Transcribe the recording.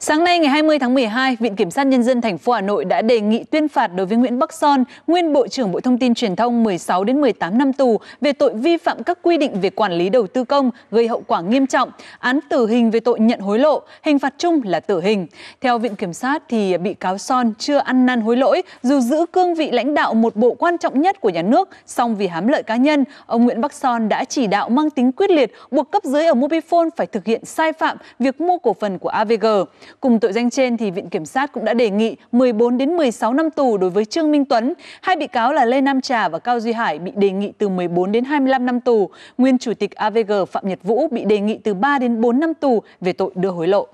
Sáng nay ngày 20 tháng 12, Viện Kiểm sát Nhân dân thành phố Hà Nội đã đề nghị tuyên phạt đối với Nguyễn Bắc Son, nguyên Bộ trưởng Bộ Thông tin Truyền thông 16 đến 18 năm tù về tội vi phạm các quy định về quản lý đầu tư công gây hậu quả nghiêm trọng, án tử hình về tội nhận hối lộ, hình phạt chung là tử hình. Theo Viện Kiểm sát thì bị cáo Son chưa ăn năn hối lỗi dù giữ cương vị lãnh đạo một bộ quan trọng nhất của nhà nước, song vì hám lợi cá nhân, ông Nguyễn Bắc Son đã chỉ đạo mang tính quyết liệt buộc cấp dưới ở Mobifone phải thực hiện sai phạm việc mua cổ phần của AVG. Cùng tội danh trên thì Viện Kiểm sát cũng đã đề nghị 14 đến 16 năm tù đối với Trương Minh Tuấn. Hai bị cáo là Lê Nam Trà và Cao Duy Hải bị đề nghị từ 14 đến 25 năm tù. Nguyên Chủ tịch AVG Phạm Nhật Vũ bị đề nghị từ 3 đến 4 năm tù về tội đưa hối lộ.